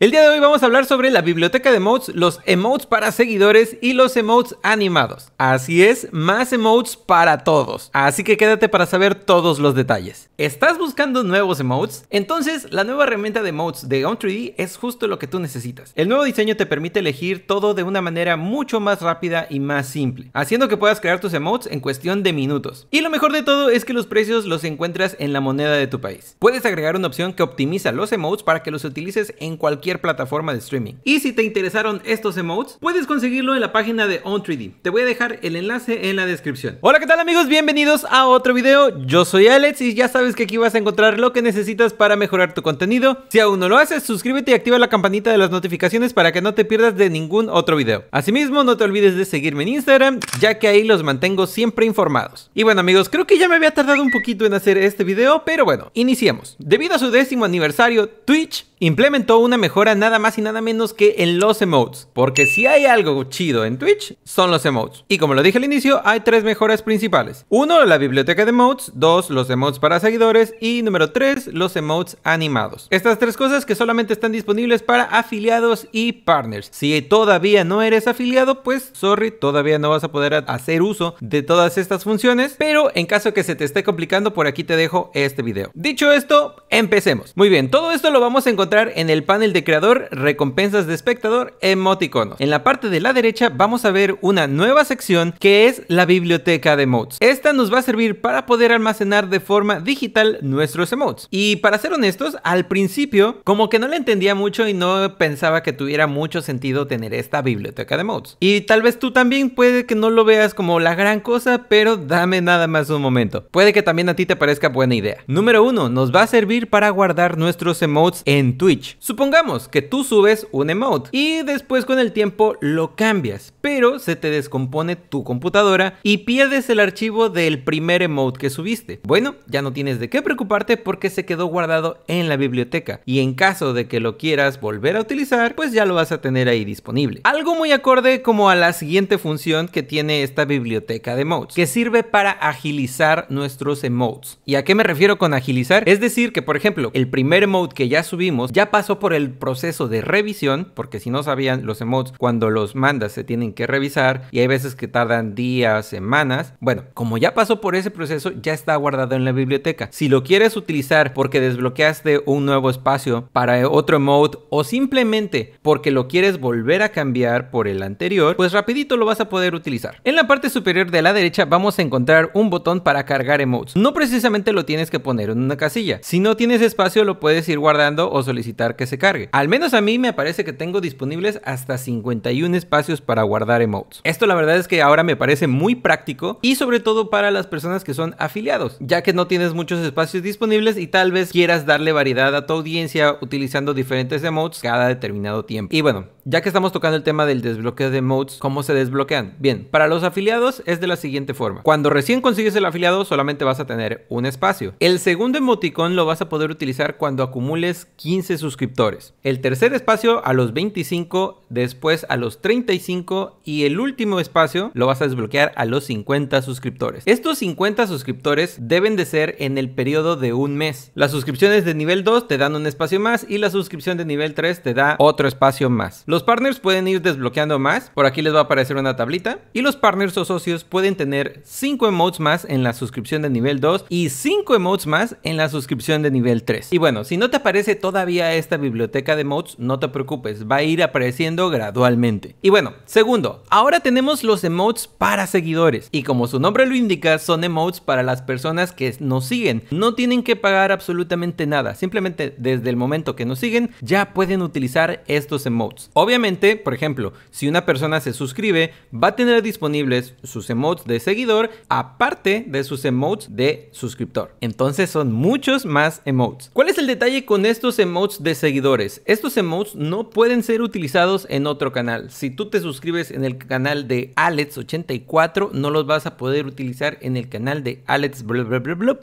El día de hoy vamos a hablar sobre la biblioteca de emotes, los emotes para seguidores y los emotes animados. Así es, más emotes para todos. Así que quédate para saber todos los detalles. ¿Estás buscando nuevos emotes? Entonces, la nueva herramienta de emotes de Gum3D es justo lo que tú necesitas. El nuevo diseño te permite elegir todo de una manera mucho más rápida y más simple, haciendo que puedas crear tus emotes en cuestión de minutos. Y lo mejor de todo es que los precios los encuentras en la moneda de tu país. Puedes agregar una opción que optimiza los emotes para que los utilices en cualquier plataforma de streaming. Y si te interesaron estos emotes, puedes conseguirlo en la página de On3D. Te voy a dejar el enlace en la descripción. Hola, ¿qué tal amigos? Bienvenidos a otro video. Yo soy Alex y ya sabes que aquí vas a encontrar lo que necesitas para mejorar tu contenido. Si aún no lo haces, suscríbete y activa la campanita de las notificaciones para que no te pierdas de ningún otro video. Asimismo, no te olvides de seguirme en Instagram, ya que ahí los mantengo siempre informados. Y bueno amigos, creo que ya me había tardado un poquito en hacer este video, pero bueno, iniciemos. Debido a su décimo aniversario, Twitch implementó una mejora nada más y nada menos que en los emotes, porque si hay algo chido en Twitch, son los emotes. Y como lo dije al inicio, hay tres mejoras principales. Uno, la biblioteca de emotes, dos, los emotes para seguidores y número tres, los emotes animados. Estas tres cosas que solamente están disponibles para afiliados y partners. Si todavía no eres afiliado, pues sorry, todavía no vas a poder hacer uso de todas estas funciones, pero en caso que se te esté complicando, por aquí te dejo este video. Dicho esto, empecemos. Muy bien, todo esto lo vamos a encontrar en el panel de creador, recompensas de espectador, emoticonos. En la parte de la derecha vamos a ver una nueva sección que es la biblioteca de emotes. Esta nos va a servir para poder almacenar de forma digital nuestros emotes. Y para ser honestos, al principio como que no le entendía mucho y no pensaba que tuviera mucho sentido tener esta biblioteca de emotes. Y tal vez tú también puede que no lo veas como la gran cosa, pero dame nada más un momento. Puede que también a ti te parezca buena idea. Número uno, Nos va a servir para guardar nuestros emotes en Twitch. Supongamos que tú subes un emote y después con el tiempo lo cambias, pero se te descompone tu computadora y pierdes el archivo del primer emote que subiste. Bueno, ya no tienes de qué preocuparte porque se quedó guardado en la biblioteca y en caso de que lo quieras volver a utilizar, pues ya lo vas a tener ahí disponible. Algo muy acorde como a la siguiente función que tiene esta biblioteca de emotes, que sirve para agilizar nuestros emotes. ¿Y a qué me refiero con agilizar? Es decir, que por ejemplo, el primer emote que ya subimos ya pasó por el proceso de revisión, porque si no sabían, los emotes cuando los mandas se tienen que revisar y hay veces que tardan días, semanas. Bueno, como ya pasó por ese proceso, ya está guardado en la biblioteca. Si lo quieres utilizar porque desbloqueaste un nuevo espacio para otro emote o simplemente porque lo quieres volver a cambiar por el anterior, pues rapidito lo vas a poder utilizar. En la parte superior de la derecha vamos a encontrar un botón para cargar emotes. No precisamente lo tienes que poner en una casilla. Si no tienes espacio lo puedes ir guardando o solicitar que se cargue. Al menos a mí me parece que tengo disponibles hasta 51 espacios para guardar emotes. Esto la verdad es que ahora me parece muy práctico y sobre todo para las personas que son afiliados, ya que no tienes muchos espacios disponibles y tal vez quieras darle variedad a tu audiencia utilizando diferentes emotes cada determinado tiempo. Y bueno, ya que estamos tocando el tema del desbloqueo de emotes, ¿cómo se desbloquean? Bien, para los afiliados es de la siguiente forma. Cuando recién consigues el afiliado solamente vas a tener un espacio. El segundo emoticón lo vas a poder utilizar cuando acumules 15 suscriptores. El tercer espacio a los 25, después a los 35 y el último espacio lo vas a desbloquear a los 50 suscriptores. Estos 50 suscriptores deben de ser en el periodo de un mes. Las suscripciones de nivel 2 te dan un espacio más y la suscripción de nivel 3 te da otro espacio más. Los partners pueden ir desbloqueando más, por aquí les va a aparecer una tablita y los partners o socios pueden tener 5 emotes más en la suscripción de nivel 2 y 5 emotes más en la suscripción de nivel 3. Y bueno, si no te aparece todavía a esta biblioteca de emotes, no te preocupes, va a ir apareciendo gradualmente. Y bueno, segundo, ahora tenemos los emotes para seguidores. Y como su nombre lo indica, son emotes para las personas que nos siguen. No tienen que pagar absolutamente nada, simplemente desde el momento que nos siguen ya pueden utilizar estos emotes. Obviamente, por ejemplo, si una persona se suscribe, va a tener disponibles sus emotes de seguidor aparte de sus emotes de suscriptor. Entonces son muchos más emotes. ¿Cuál es el detalle con estos emotes? de seguidores. Estos emotes no pueden ser utilizados en otro canal. Si tú te suscribes en el canal de Alex84, no los vas a poder utilizar en el canal de Alex.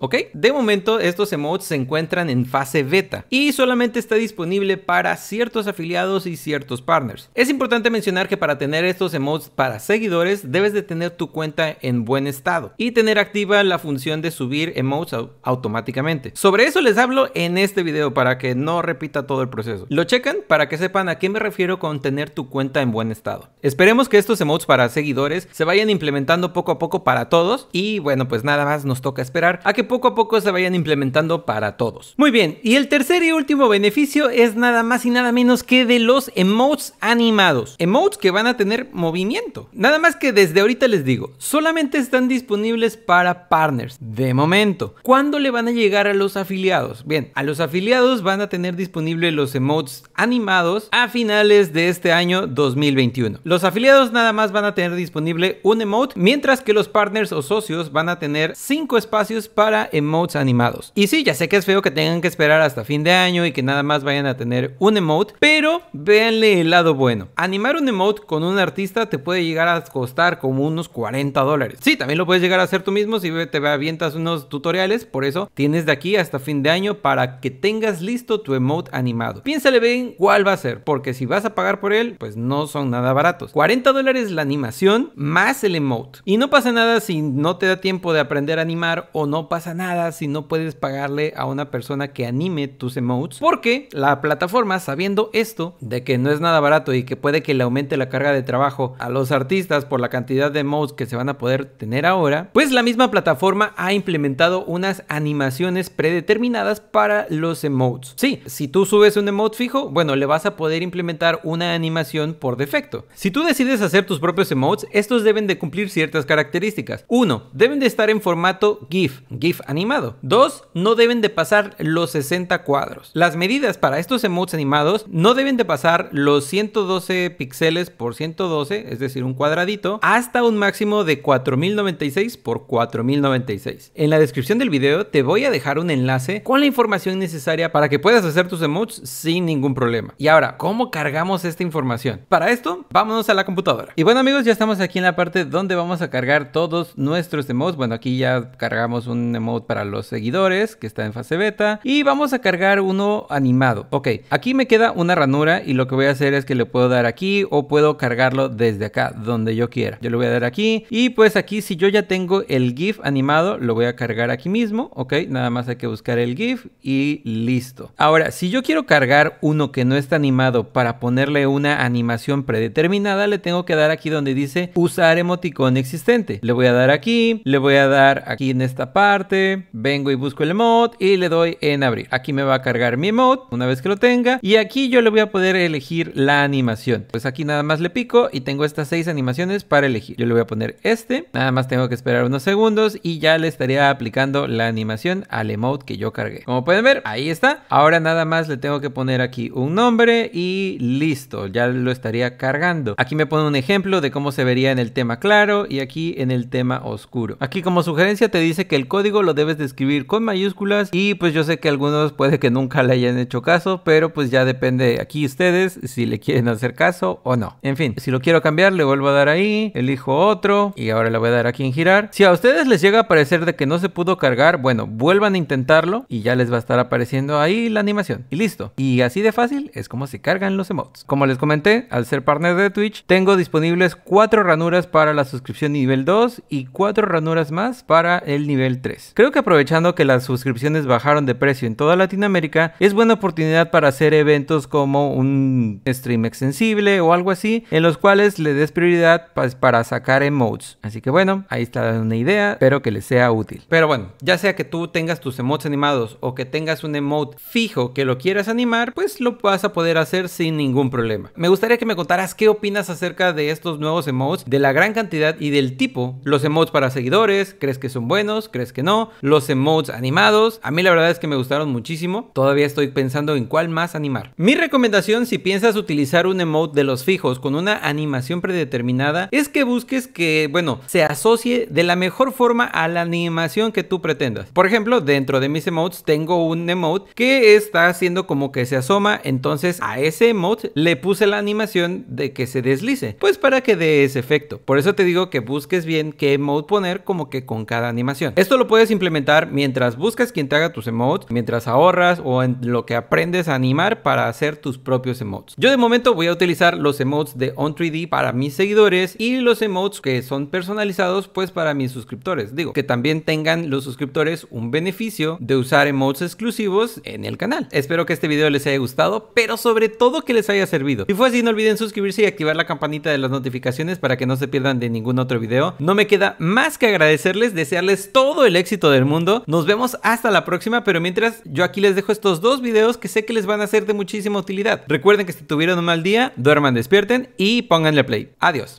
¿Ok? De momento, estos emotes se encuentran en fase beta y solamente está disponible para ciertos afiliados y ciertos partners. Es importante mencionar que para tener estos emotes para seguidores, debes de tener tu cuenta en buen estado y tener activa la función de subir emotes automáticamente. Sobre eso les hablo en este video para que no repita todo el proceso. Lo checan para que sepan a quién me refiero con tener tu cuenta en buen estado. Esperemos que estos emotes para seguidores se vayan implementando poco a poco para todos y bueno, pues nada más nos toca esperar a que poco a poco se vayan implementando para todos. Muy bien, y el tercer y último beneficio es nada más y nada menos que de los emotes animados. Emotes que van a tener movimiento. Nada más que desde ahorita les digo, solamente están disponibles para partners de momento. ¿Cuándo le van a llegar a los afiliados? Bien, a los afiliados van a tener disponible los emotes animados a finales de este año 2021. Los afiliados nada más van a tener disponible un emote, mientras que los partners o socios van a tener cinco espacios para emotes animados. Y sí, ya sé que es feo que tengan que esperar hasta fin de año y que nada más vayan a tener un emote, pero véanle el lado bueno. Animar un emote con un artista te puede llegar a costar como unos 40 dólares. Sí, también lo puedes llegar a hacer tú mismo si te avientas unos tutoriales, por eso tienes de aquí hasta fin de año para que tengas listo tu emote animado. Piénsale bien cuál va a ser, porque si vas a pagar por él, pues no son nada baratos. 40 dólares la animación más el emote. Y no pasa nada si no te da tiempo de aprender a animar o no pasa nada si no puedes pagarle a una persona que anime tus emotes, porque la plataforma, sabiendo esto, de que no es nada barato y que puede que le aumente la carga de trabajo a los artistas por la cantidad de emotes que se van a poder tener ahora, pues la misma plataforma ha implementado unas animaciones predeterminadas para los emotes. Sí, si tú subes un emote fijo, bueno, le vas a poder implementar una animación por defecto. Si tú decides hacer tus propios emotes, estos deben de cumplir ciertas características. Uno, Deben de estar en formato GIF, GIF animado. Dos, No deben de pasar los 60 cuadros. Las medidas para estos emotes animados no deben de pasar los 112 píxeles por 112, es decir, un cuadradito, hasta un máximo de 4096 por 4096. En la descripción del video te voy a dejar un enlace con la información necesaria para que puedas hacer tus emotes sin ningún problema. Y ahora, ¿cómo cargamos esta información? Para esto, vámonos a la computadora. Y bueno amigos, ya estamos aquí en la parte donde vamos a cargar todos nuestros emotes. Bueno, aquí ya cargamos un emote para los seguidores que está en fase beta. Y vamos a cargar uno animado. Ok, aquí me queda una ranura y lo que voy a hacer es que le puedo dar aquí o puedo cargarlo desde acá, donde yo quiera. Yo lo voy a dar aquí y pues aquí si yo ya tengo el GIF animado, lo voy a cargar aquí mismo. Ok, nada más hay que buscar el GIF y listo. Ahora, si yo quiero cargar uno que no está animado para ponerle una animación predeterminada, le tengo que dar aquí donde dice usar emoticón existente. Le voy a dar aquí, le voy a dar aquí en esta parte, vengo y busco el emote y le doy en abrir. Aquí me va a cargar mi emote una vez que lo tenga y aquí yo le voy a poder elegir la animación. Pues aquí nada más le pico y tengo estas seis animaciones para elegir. Yo le voy a poner este, nada más tengo que esperar unos segundos y ya le estaría aplicando la animación al emote que yo cargué. Como pueden ver, ahí está. Ahora nada más le tengo que poner aquí un nombre y listo, ya lo estaría cargando. Aquí me pone un ejemplo de cómo se vería en el tema claro y aquí en el tema oscuro. Aquí como sugerencia te dice que el código lo debes de escribir con mayúsculas y pues yo sé que algunos puede que nunca le hayan hecho caso, pero pues ya depende aquí ustedes si le quieren hacer caso o no. En fin, si lo quiero cambiar le vuelvo a dar ahí, elijo otro y ahora le voy a dar aquí en girar. Si a ustedes les llega a parecer de que no se pudo cargar, bueno, vuelvan a intentarlo y ya les va a estar apareciendo ahí la animación y listo. Y así de fácil es como se cargan los emotes. Como les comenté, al ser partner de Twitch, tengo disponibles 4 ranuras para la suscripción nivel 2 y 4 ranuras más para el nivel 3. Creo que aprovechando que las suscripciones bajaron de precio en toda Latinoamérica, es buena oportunidad para hacer eventos como un stream extensible o algo así, en los cuales le des prioridad pues, para sacar emotes. Así que bueno, ahí está una idea, espero que les sea útil. Pero bueno, ya sea que tú tengas tus emotes animados o que tengas un emote fijo que lo quieras animar, pues lo vas a poder hacer sin ningún problema. Me gustaría que me contaras qué opinas acerca de estos nuevos emotes, de la gran cantidad y del tipo. Los emotes para seguidores, ¿crees que son buenos? ¿Crees que no? Los emotes animados, a mí la verdad es que me gustaron muchísimo. Todavía estoy pensando en cuál más animar. Mi recomendación si piensas utilizar un emote de los fijos con una animación predeterminada es que busques que, bueno, se asocie de la mejor forma a la animación que tú pretendas. Por ejemplo, dentro de mis emotes tengo un emote que está haciendo como que se asoma, entonces a ese emote le puse la animación de que se deslice, pues para que dé ese efecto. Por eso te digo que busques bien qué emote poner como que con cada animación. Esto lo puedes implementar mientras buscas quien te haga tus emotes, mientras ahorras o en lo que aprendes a animar para hacer tus propios emotes. Yo de momento voy a utilizar los emotes de On3D para mis seguidores y los emotes que son personalizados pues para mis suscriptores. Digo, que también tengan los suscriptores un beneficio de usar emotes exclusivos en el canal. Espero que este video les haya gustado, pero sobre todo que les haya servido. Si fue así, no olviden suscribirse y activar la campanita de las notificaciones para que no se pierdan de ningún otro video. No me queda más que agradecerles, desearles todo el éxito del mundo. Nos vemos hasta la próxima, pero mientras yo aquí les dejo estos dos videos que sé que les van a ser de muchísima utilidad. Recuerden que si tuvieron un mal día, duerman, despierten y pónganle play. Adiós.